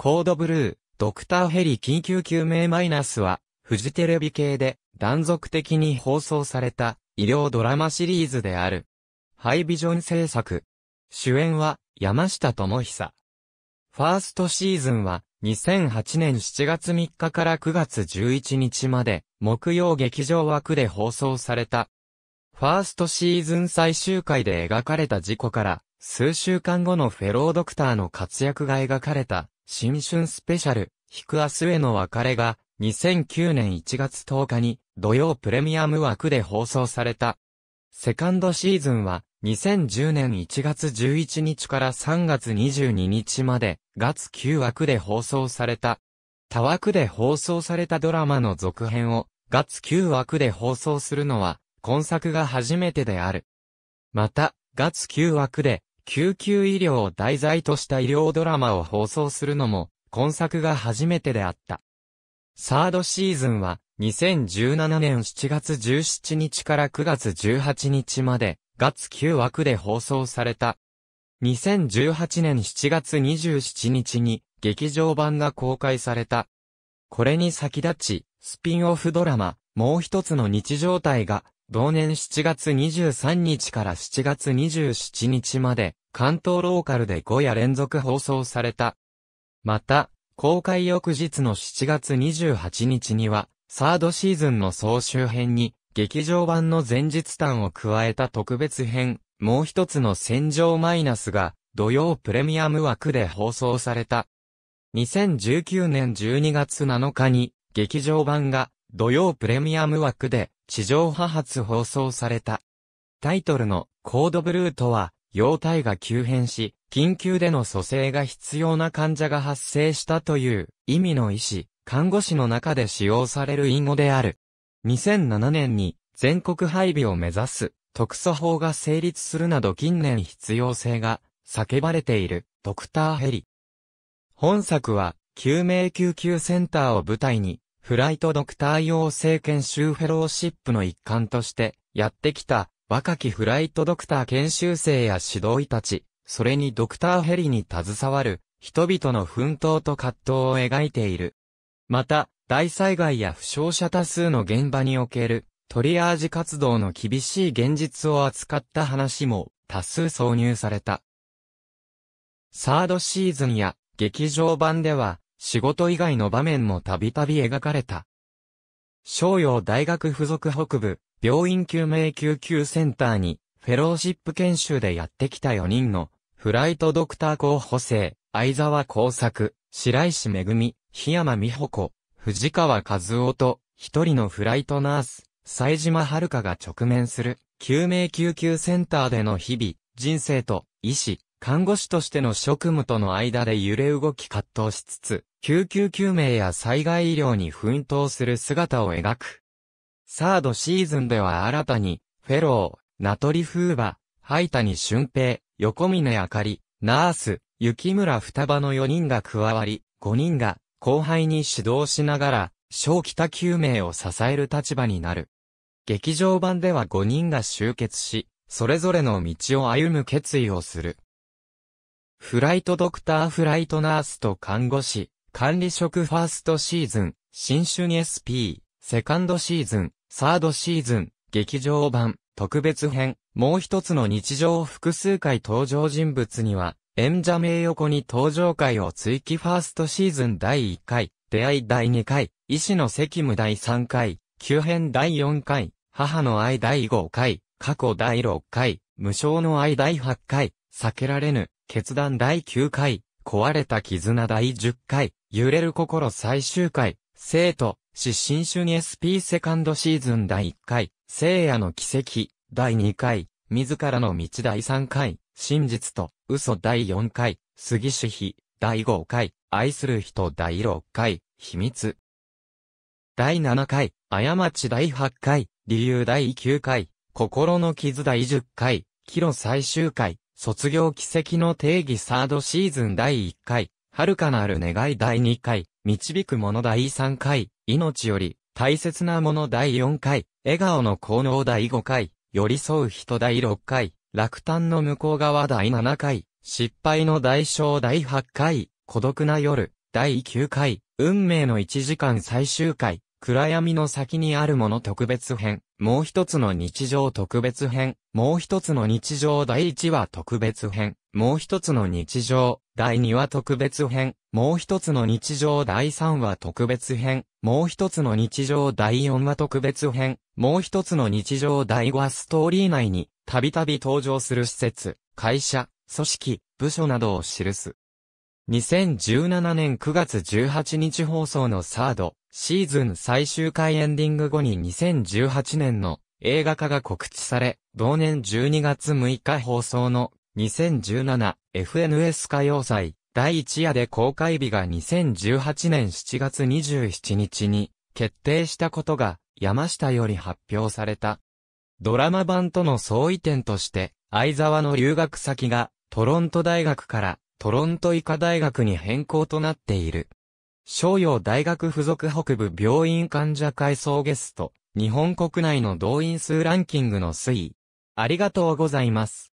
コードブルー、ドクターヘリ緊急救命マイナスは、フジテレビ系で断続的に放送された医療ドラマシリーズである。ハイビジョン制作。主演は山下智久。ファーストシーズンは2008年7月3日から9月11日まで木曜劇場枠で放送された。ファーストシーズン最終回で描かれた事故から数週間後のフェロードクターの活躍が描かれた新春スペシャル、引く明日への別れが、2009年1月10日に、土曜プレミアム枠で放送された。セカンドシーズンは、2010年1月11日から3月22日まで、月9枠で放送された。他枠で放送されたドラマの続編を、月9枠で放送するのは、今作が初めてである。また、月9枠で、救急医療を題材とした医療ドラマを放送するのも、今作が初めてであった。サードシーズンは、2017年7月17日から9月18日まで、月9枠で放送された。2018年7月27日に、劇場版が公開された。これに先立ち、スピンオフドラマ、もう一つの日常体が同年7月23日から7月27日まで、関東ローカルで5夜連続放送された。また、公開翌日の7月28日には、サードシーズンの総集編に、劇場版の前日譚を加えた特別編、もう一つの戦場マイナスが、土曜プレミアム枠で放送された。2019年12月7日に、劇場版が、土曜プレミアム枠で、地上波発放送された。タイトルのコードブルーとは、容体が急変し、緊急での蘇生が必要な患者が発生したという意味の医師、看護師の中で使用される隠語である。2007年に全国配備を目指す特措法が成立するなど近年必要性が叫ばれているドクターヘリ。本作は救命救急センターを舞台にフライトドクター養成研修フェローシップの一環としてやってきた若きフライトドクター研修生や指導医たち、それにドクターヘリに携わる人々の奮闘と葛藤を描いている。また、大災害や負傷者多数の現場におけるトリアージ活動の厳しい現実を扱った話も多数挿入された。サードシーズンや劇場版では仕事以外の場面もたびたび描かれた。商用大学附属北部、病院救命救急センターに、フェローシップ研修でやってきた4人の、フライトドクター候補生、相沢工作、白石恵、檜山美穂子、藤川和夫と、一人のフライトナース、西島遥が直面する、救命救急センターでの日々、人生と、医師、看護師としての職務との間で揺れ動き葛藤しつつ、救急救命や災害医療に奮闘する姿を描く。サードシーズンでは新たに、フェロー、ナトリフーバ、灰谷俊平、横峰あかり、ナース、雪村双葉の4人が加わり、5人が後輩に指導しながら、小北救命を支える立場になる。劇場版では5人が集結し、それぞれの道を歩む決意をする。フライトドクターフライトナースと看護師、管理職ファーストシーズン、新春 SP、セカンドシーズン、サードシーズン、劇場版、特別編、もう一つの日常複数回登場人物には、演者名横に登場回を追記ファーストシーズン第1回、出会い第2回、医師の責務第3回、急変第4回、母の愛第5回、過去第6回、無償の愛第8回、避けられぬ、決断第9回、壊れた絆第10回、揺れる心最終回、生徒、失神主に SP セカンドシーズン第1回、聖夜の奇跡、第2回、自らの道第3回、真実と嘘第4回、杉主妃、第5回、愛する人第6回、秘密。第7回、過ち第8回、理由第9回、心の傷第10回、キロ最終回、卒業奇跡の定義サードシーズン第1回、遥かなる願い第2回、導くもの第3回、命より、大切なもの第4回、笑顔の効能第5回、寄り添う人第6回、落胆の向こう側第7回、失敗の代償第8回、孤独な夜、第9回、運命の1時間最終回、暗闇の先にあるもの特別編、もう一つの日常特別編、もう一つの日常第一話特別編、もう一つの日常第二話特別編、もう一つの日常第三話特別編、もう一つの日常第四話特別編、もう一つの日常第五話ストーリー内に、たびたび登場する施設、会社、組織、部署などを記す。2017年9月18日放送のサード、シーズン最終回エンディング後に2018年の映画化が告知され、同年12月6日放送の 2017FNS 歌謡祭第1夜で公開日が2018年7月27日に決定したことが山下より発表された。ドラマ版との相違点として、相沢の留学先がトロント大学からトロント医科大学に変更となっている。商用大学附属北部病院患者会総ゲスト、日本国内の動員数ランキングの推移。ありがとうございます。